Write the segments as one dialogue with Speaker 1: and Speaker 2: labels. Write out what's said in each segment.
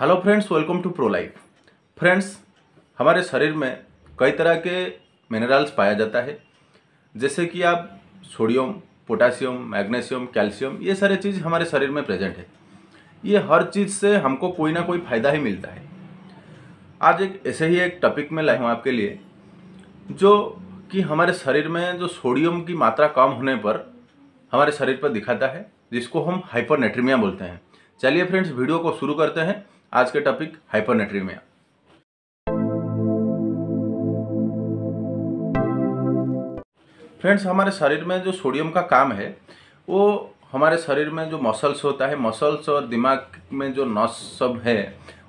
Speaker 1: Hello friends welcome to pro life friends हमारे शरीर में कई तरह के मिनरल्स पाया जाता है जैसे कि आप सोडियम पोटासियम मैग्नीशियम कैल्शियम ये सारे चीज़ हमारे शरीर में प्रेजेंट है ये हर चीज़ से हमको कोई ना कोई फ़ायदा ही मिलता है आज एक ऐसे ही एक टॉपिक में लाया हूँ आपके लिए जो कि हमारे शरीर में जो सोडियम की मात्रा कम होने पर हमारे शरीर पर दिखाता है जिसको हम हाइपरनेट्रीमिया बोलते हैं चलिए फ्रेंड्स वीडियो को शुरू करते हैं आज के टॉपिक हाइपोनेट्रीमिया फ्रेंड्स हमारे शरीर में जो सोडियम का काम है वो हमारे शरीर में जो मसल्स होता है मसल्स और दिमाग में जो नस सब है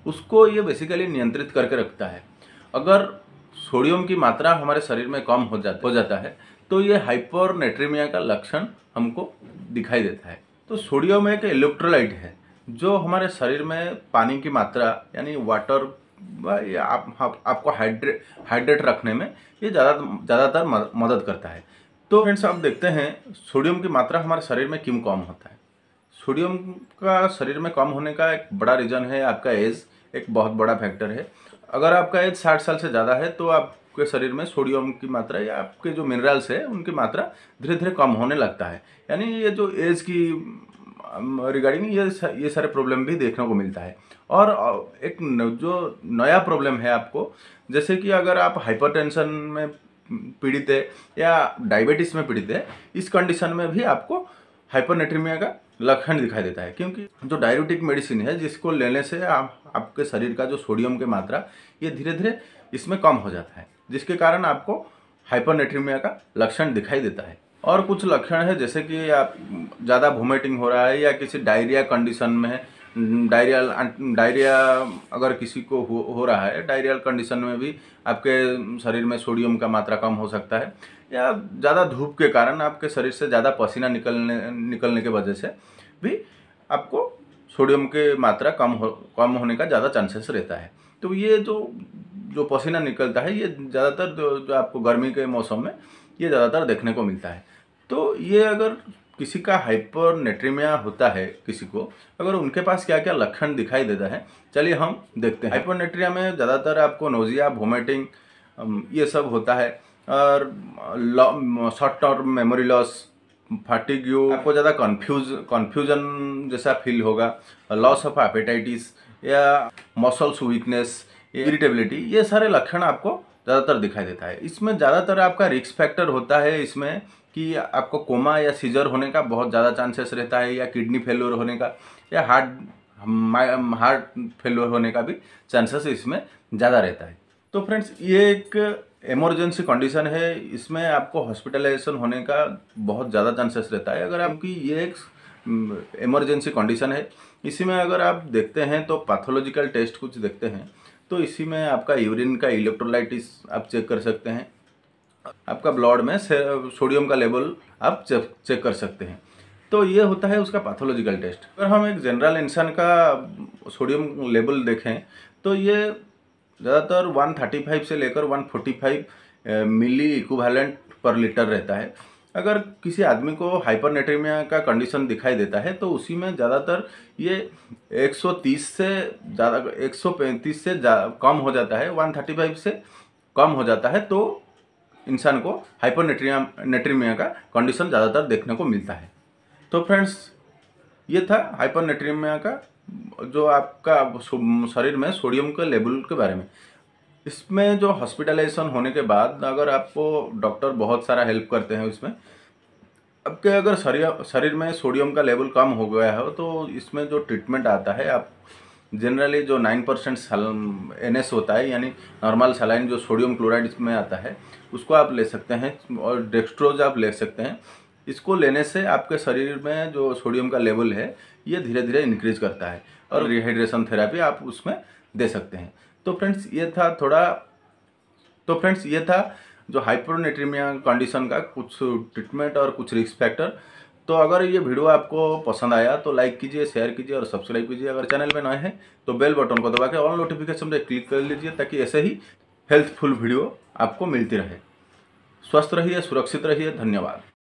Speaker 1: उसको ये बेसिकली नियंत्रित करके रखता है अगर सोडियम की मात्रा हमारे शरीर में कम हो जाता हो जाता है तो ये हाइपोनेट्रीमिया का लक्षण हमको दिखाई देता है तो सोडियम एक इलेक्ट्रोलाइट है जो हमारे शरीर में पानी की मात्रा यानी वाटर या आप, आप आपको हाइड्रेट हाइड्रेट रखने में ये ज़्यादा ज़्यादातर मदद करता है तो फ्रेंड्स आप देखते हैं सोडियम की मात्रा हमारे शरीर में क्यों कम होता है सोडियम का शरीर में कम होने का एक बड़ा रीज़न है आपका एज एक बहुत बड़ा फैक्टर है अगर आपका एज साठ साल से ज़्यादा है तो आपके शरीर में सोडियम की मात्रा या आपके जो मिनरल्स है उनकी मात्रा धीरे धीरे कम होने लगता है यानी ये जो एज की रिगार्डिंग ये ये सारे प्रॉब्लम भी देखने को मिलता है और एक जो नया प्रॉब्लम है आपको जैसे कि अगर आप हाइपरटेंशन में पीड़ित है या डायबिटीज़ में पीड़ित है इस कंडीशन में भी आपको हाइपरनेट्रीमिया का लक्षण दिखाई देता है क्योंकि जो डायबिटिक मेडिसिन है जिसको लेने से आप आपके शरीर का जो सोडियम की मात्रा ये धीरे धीरे इसमें कम हो जाता है जिसके कारण आपको हाइपरनेट्रीमिया का लक्षण दिखाई देता है और कुछ लक्षण है जैसे कि आप ज़्यादा वोमिटिंग हो रहा है या किसी डायरिया कंडीशन में है डायरिया डायरिया अगर किसी को हो, हो रहा है डायरियल कंडीशन में भी आपके शरीर में सोडियम का मात्रा कम हो सकता है या ज़्यादा धूप के कारण आपके शरीर से ज़्यादा पसीना निकलने निकलने के वजह से भी आपको सोडियम के मात्रा कम हो कम होने का ज़्यादा चांसेस रहता है तो ये जो जो पसीना निकलता है ये ज़्यादातर जो, जो आपको गर्मी के मौसम में ये ज़्यादातर देखने को मिलता है तो ये अगर किसी का हाइपर नेट्रीमिया होता है किसी को अगर उनके पास क्या क्या लक्षण दिखाई देता है चलिए हम देखते हैं हाइपर नेट्रिया में ज़्यादातर आपको नोजिया वोमिटिंग ये सब होता है और शॉर्ट टर्म मेमोरी लॉस यू आपको ज़्यादा कन्फ्यूज कन्फ्यूजन जैसा फील होगा लॉस ऑफ एपेटाइटिस या मसल्स वीकनेस इरिटेबिलिटी ये सारे लक्षण आपको ज़्यादातर दिखाई देता है इसमें ज़्यादातर आपका रिस्क फैक्टर होता है इसमें कि आपको कोमा या सीजर होने का बहुत ज़्यादा चांसेस रहता है या किडनी फेल्योर होने का या हार्ट हार्ट फेल्योर होने का भी चांसेस इसमें ज़्यादा रहता है तो फ्रेंड्स ये एक इमरजेंसी कंडीशन है इसमें आपको हॉस्पिटलाइजेशन होने का बहुत ज़्यादा चांसेस रहता है अगर आपकी ये एक इमरजेंसी हम्म, कंडीशन है इसी में अगर आप देखते हैं तो पैथोलॉजिकल टेस्ट कुछ देखते हैं तो इसी में आपका यूरिन का इलेक्ट्रोलाइटिस आप चेक कर सकते हैं आपका ब्लड में सोडियम का लेवल आप चेक कर सकते हैं तो ये होता है उसका पैथोलॉजिकल टेस्ट अगर हम एक जनरल इंसान का सोडियम लेवल देखें तो ये ज़्यादातर 135 से लेकर 145 मिली इक्विवेलेंट पर लीटर रहता है अगर किसी आदमी को हाइपरनेट्रीमिया का कंडीशन दिखाई देता है तो उसी में ज़्यादातर ये 130 से ज़्यादा 135 से कम हो जाता है 135 से कम हो जाता है तो इंसान को हाइपरनेट्रिया नेट्रीमिया का कंडीशन ज़्यादातर देखने को मिलता है तो फ्रेंड्स ये था हाइपरनेट्रीमिया का जो आपका शरीर में सोडियम के लेवल के बारे में इसमें जो हॉस्पिटलाइजेशन होने के बाद अगर आपको डॉक्टर बहुत सारा हेल्प करते हैं उसमें आपके अगर शरीर शरीर में सोडियम का लेवल कम हो गया हो तो इसमें जो ट्रीटमेंट आता है आप जनरली जो नाइन परसेंट एन होता है यानी नॉर्मल सलाइन जो सोडियम क्लोराइड इसमें आता है उसको आप ले सकते हैं और डेक्स्ट्रोज आप ले सकते हैं इसको लेने से आपके शरीर में जो सोडियम का लेवल है ये धीरे धीरे इंक्रीज करता है और रिहाइड्रेशन हम्म। थेरेपी आप उसमें दे सकते हैं तो फ्रेंड्स ये था थोड़ा तो फ्रेंड्स ये था जो हाइपोनेट्रीमिया कंडीशन का कुछ ट्रीटमेंट और कुछ रिस्क फैक्टर तो अगर ये वीडियो आपको पसंद आया तो लाइक कीजिए शेयर कीजिए और सब्सक्राइब कीजिए अगर चैनल में नए हैं तो बेल बटन को दबा के ऑल नोटिफिकेशन पर क्लिक कर लीजिए ताकि ऐसे ही हेल्थफुल वीडियो आपको मिलती रहे स्वस्थ रहिए सुरक्षित रहिए धन्यवाद